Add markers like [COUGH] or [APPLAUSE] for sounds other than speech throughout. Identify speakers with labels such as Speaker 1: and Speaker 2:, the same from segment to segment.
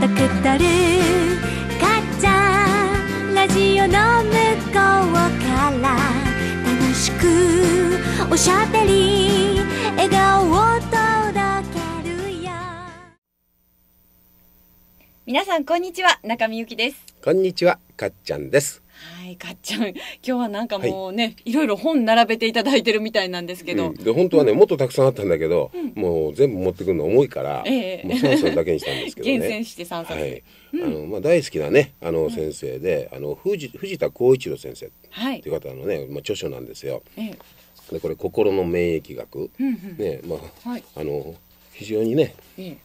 Speaker 1: とくとる」「かっちゃんラジオの向こうから」
Speaker 2: 「楽しくおしゃべり笑顔を届けるよ」皆さんこんにちは中見ゆきです
Speaker 1: こんにちはかっちゃんです
Speaker 2: いかっちゃん今日はなんかもうね、はい、いろいろ本並べていただいてるみたいなんですけど、うん、
Speaker 1: で本当はねもっとたくさんあったんだけど、うん、もう全部持ってくるの重いから、ええ、もう3冊だけにしたんですけどね厳選し
Speaker 2: て3冊、はいうん、あ
Speaker 1: のまあ、大好きなねあの先生で、あの藤藤田光一郎先生っていう方のね、はい、まあ、著書なんですよ。ええ、でこれ「心の免疫学」うんうん、ねまあ、はい、あの非常にね、ええ、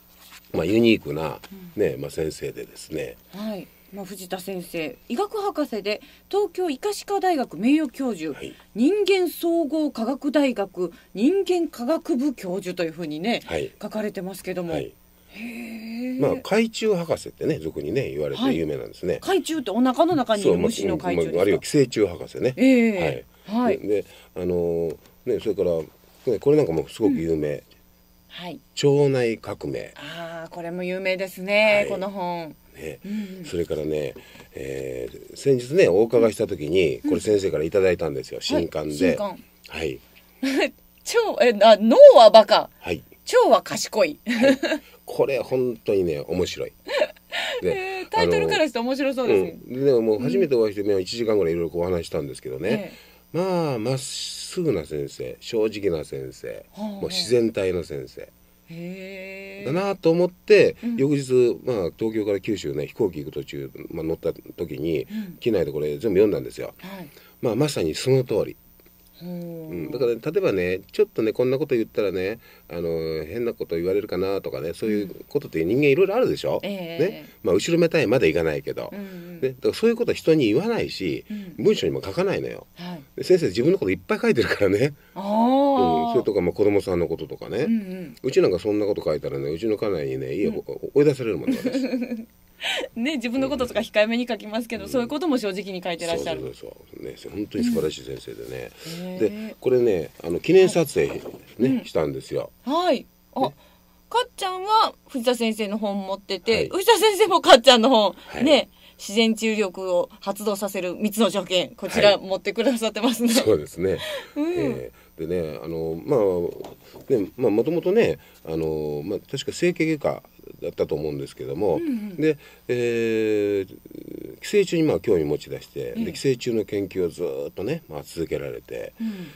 Speaker 1: まあ、ユニークなねまあ、先生でですね、
Speaker 2: はいまあ、藤田先生医学博士で東京医科歯科大学名誉教授、はい、人間総合科学大学人間科学部教授というふうにね、はい、書かれてますけども。はい
Speaker 1: まあ、海中博士ってね俗にね言われて有名なんですね、はい、
Speaker 2: 海中ってお腹の中にいる虫の海中、あ、あ
Speaker 1: るいは寄生虫博士ね、えはい、はい、であのー、ねそれから、ね、これなんかもすごく有名、うん、はい、腸内革命
Speaker 2: ああこれも有名ですね、はい、この本ね、うん
Speaker 1: それからね、えー、先日ねお伺いした時にこれ先生から頂いたんですよ、うん、新刊で。はい。
Speaker 2: はい、[LAUGHS] 超えあ脳はバカ。はい。超は賢い。はい、
Speaker 1: これ本当にね面白い。ね、[LAUGHS] タイトルからし
Speaker 2: て面白そうですね。
Speaker 1: うん、でもう初めてお会いしてね、うん、1時間ぐらいいろいろお話したんですけどね、えまあまっすぐな先生正直な先生、はあ、もう自然体の先生。へえ。だなと思って、うん、翌日、まあ、東京から九州ね飛行機行く途中、まあ、乗った時に、機内でこれ全部読んだんですよ。はい、まあ、まさにその通り
Speaker 2: うん、
Speaker 1: だから、ね、例えばねちょっとねこんなこと言ったらねあの変なこと言われるかなとかねそういうことって人間いろいろあるでしょ、うん、ねまあ、後ろめたいまでいかないけど、うん、ね、だからそういうことは人に言わないし、うん、文章にも書かないのよ、はい、先生自分のこといっぱい書いてるからね。
Speaker 2: あそれと
Speaker 1: かまあ子供さんのこととかね、うんうん、うちなんかそんなこと書いたらねうちの家内にね家、うん、追い出されるもん [LAUGHS] ね
Speaker 2: ね自分のこととか控えめに書きますけど、うん、そういうことも正直に書いてらっしゃるそうそう
Speaker 1: そうね本当に素晴らしい先生でね、うん、でこれねあの記念撮影ね、はい、したんですよ
Speaker 2: はいあ、かっちゃんは藤田先生の本持ってて、はい、藤田先生もかっちゃんの本、はい、ね自然治癒力を発動させる3つの条件こちら持ってくださってますね、はい、そうで
Speaker 1: すね、うん、えーでねあのまあねまあもともとねあの、まあ、確か整形外科だったと思うんですけども、うんうん、で、えー、寄生虫にまあ興味持ち出して、えー、で寄生虫の研究をずっとね、まあ、続けられて、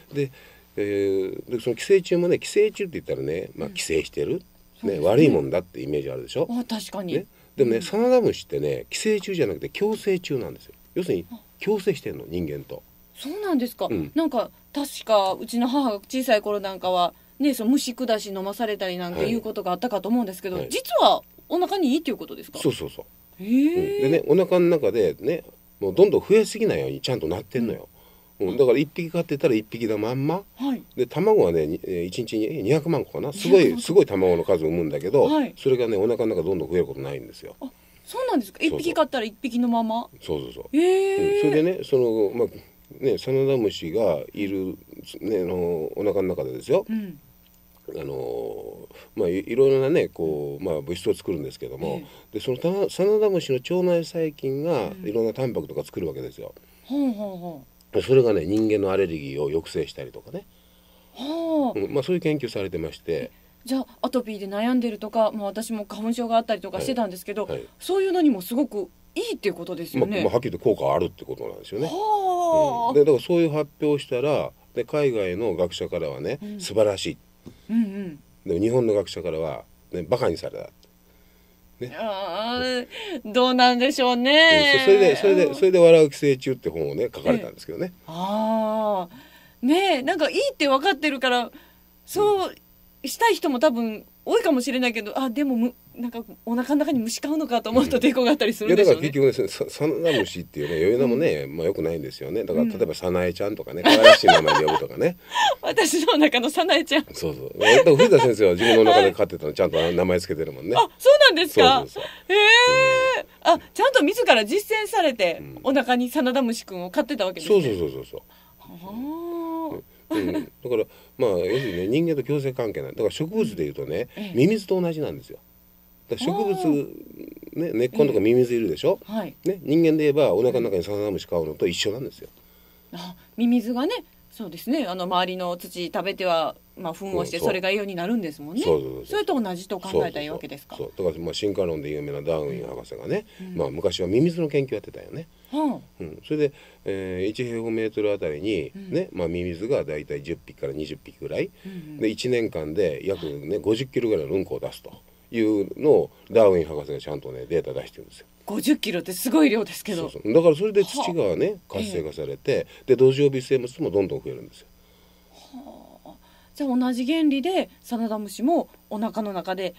Speaker 1: うん、で,、えー、でその寄生虫もね寄生虫って言ったらね、まあ、寄生してる、うん、ね、ね、悪いもんだってイメージあるでしょ。あ確かに、ね、でもね、サナダムシってね寄生虫じゃなくて共生虫なんですよ。要するに共生してるの人間と。
Speaker 2: そうなんですか、うん、なんか確かうちの母が小さい頃なんかは、ね、その虫下し飲まされたりなんかいうことがあったかと思うんですけど、はい、実はお腹にいいっていうことですかそ
Speaker 1: うそうそう。うん、でねお腹の中でねもうどんどん増えすぎないようにちゃんとなってんのよ。うん、だから1匹飼ってたら1匹のまんま、はい、で卵はね1日に200万個かなすごいすごい卵の数を産むんだけど、はい、それがねお腹の中どんどん増えることないんですよ。
Speaker 2: そうなんですか。一匹飼ったら一匹のまま。
Speaker 1: そうそうそう。ええーうん、それでね、そのまあね、サナダムシがいる、ね、あのお腹の中でですよ、うん、あのまあ、いろいろな、ねこうまあ、物質を作るんですけども、うん、でそのサナダムシの腸内細菌がいろんなタンパクとか作るわけですよ。
Speaker 2: う
Speaker 1: ん、それがね人間のアレルギーを抑制したりとかね、うんまあ、そういう研究されてまして。
Speaker 2: じゃあアトピーで悩んでるとかもう私も花粉症があったりとかしてたんですけど、はいはい、そういうのにもすごくいいっていうことですよね、まあ、はっ
Speaker 1: きり言って効果あるってことなんですよね。
Speaker 2: う
Speaker 1: ん、でだからそういう発表したらで海外の学者からはね、うん、素晴らしい、うんうん、でも日本の学者からは、ね、バカにされた。
Speaker 2: ね、あどうなんでしょうね、うん、それでそれで
Speaker 1: それで「笑う寄生虫」って本をね書かれたんですけどね。
Speaker 2: ああねえなんかいいって分かってるからそうしたい人も多分多いかもしれないけどあでもむなんかお腹の中に虫買うのかと思うと抵抗があった
Speaker 1: りするんでしょうね、いやだから結局ねサナムシっていうね余裕なもね、まあよくないんですよねだから例えばサナエちゃんとかね可愛らしい名前で呼ぶとかね
Speaker 2: [LAUGHS] 私の中のサナエちゃんそう
Speaker 1: そうやっぱ藤田先生は自分の中で飼ってたのちゃんと名前つけてるもんね、はい、あそう
Speaker 2: なんですかへえ、うん、あちゃんと自ら実践されて、うん、お腹にサナダムシ君を飼ってたわけですねそうそうそうそうそう
Speaker 1: はあうん、だからまあ要するにね人間と共生関係なんだから植物でいうとね、ミミズと同じなんですよ。植物、ね、根っこのとかミミズいるでしょ、えー、はいね、人間で言えばお腹の中にサザナムシ飼うのと一緒なんですよ。
Speaker 2: あミミズがねそうですねあの周りの土食べては、まあ、糞をしてそれが栄養になるんですもんね、そうそうそうそれと同じと考えたらいいわけですか
Speaker 1: そうだからまあ進化論で有名なダーウィン博士がね、うん、まあ、昔はミミズの研究やってたよね、うん、うん、それで、えー、1平方メートルあたりにね、うん、まあ、ミミズが大体10匹から二十匹ぐらい、うんうん、で一年間で約、ね、五十キロぐらいのうんこを出すと。いうのをダーウィン博士がちゃんとねデータ出してるんですよ。
Speaker 2: 五十キロってすごい
Speaker 1: 量ですけどそうそうだからそれで土がね活性化されて、えー、で土壌微生物もどんどん増えるんですよ。
Speaker 2: はあ、じゃあ同じ原理でサナダムシもお腹の中で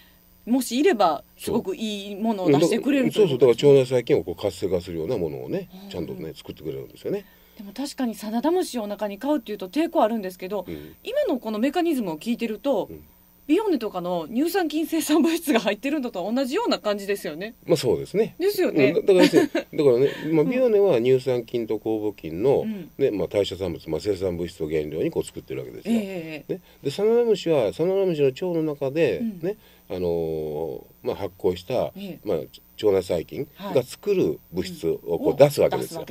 Speaker 2: もしいればすごくいいものを出してくれるそうそうだから
Speaker 1: 腸内細菌をこう活性化するようなものをね、うん、ちゃんとね作ってくれるんですよね。
Speaker 2: でも確かにサナダムシをお腹に飼うっていうと抵抗あるんですけど、うん、今のこのメカニズムを聞いてると、うんビオネとかの乳酸菌生産物質が入ってるのと同じような感じですよね。
Speaker 1: まあそうですね。ですよね。だからね、[LAUGHS] だからね、まあビオネは乳酸菌と酵母菌の、ね、まあ代謝産物、まあ生産物質を原料にこう作ってるわけですよ。ね、でサナダムシはサナダムシの腸の中でね、あのまあ発酵した、まあ腸内細菌が作る物質をこう出すわけですよ,、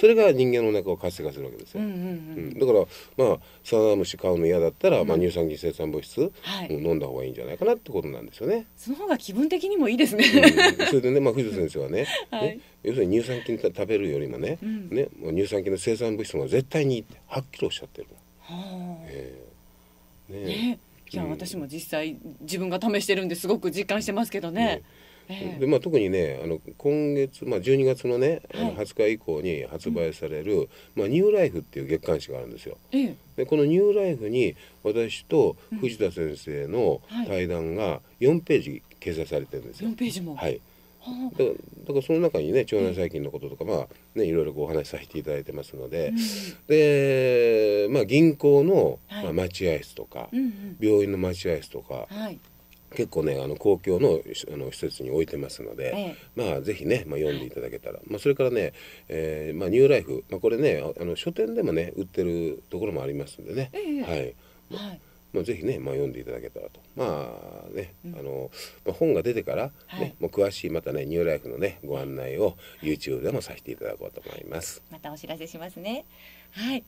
Speaker 1: それが人間の中を活性化するわけですよ、うんだからまあサナムシ飼うの嫌だったら、まあ、乳酸菌生産物質、を飲んだ方がいいんじゃないかなってことなんですよね
Speaker 2: その方が気分的にもいいですね、
Speaker 1: それでね、まあ、藤田先生はね,、ね要するに乳酸菌食べるよりもね,、ね乳酸菌の生産物質も絶対にはっきりおっしゃってるはえー、ねね
Speaker 2: いや、私も実際自分が試してるんですごく実感してますけどねで
Speaker 1: まあ、特にねあの今月、まあ、12月のね、はい、あの20日以降に発売される、うん、まあ、ニューライフっていう月刊誌があるんですよ。でこのニューライフに私と藤田先生の対談が4ページ掲載されてるんですよ。4ページも、はいだだからその中にね腸内細菌のこととか、まあね、いろいろお話しさせていただいてますので、うん、で、まあ、銀行の、まあ、待合室とか、病院の待合室とか、はい、結構ねあの公共のあの施設に置いてますので、まあぜひね、まあ、読んでいただけたら、まあ、それからね、えーまあ、ニューライフ、まあ、これねあの書店でもね売ってるところもありますんでね、はい。はいまあ、ぜひね、まあ、読んでいただけたらとまあね、うん、あの、まあ、本が出てからね、はい、もう詳しいまたねニューライフのねご案内を YouTube でもさせていただこうと思います、はい、
Speaker 2: またお知らせしますねはい、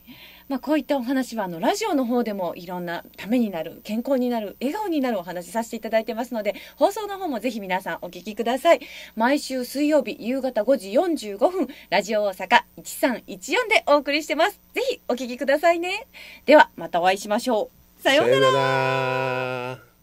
Speaker 2: まあ、こういったお話はあのラジオの方でもいろんなためになる健康になる笑顔になるお話させていただいてますので放送の方もぜひ皆さんお聞きください毎週水曜日夕方5時45分ラジオ大阪1314でお送りしてますぜひお聞きくださいねではまたお会いしましょうさような
Speaker 1: ら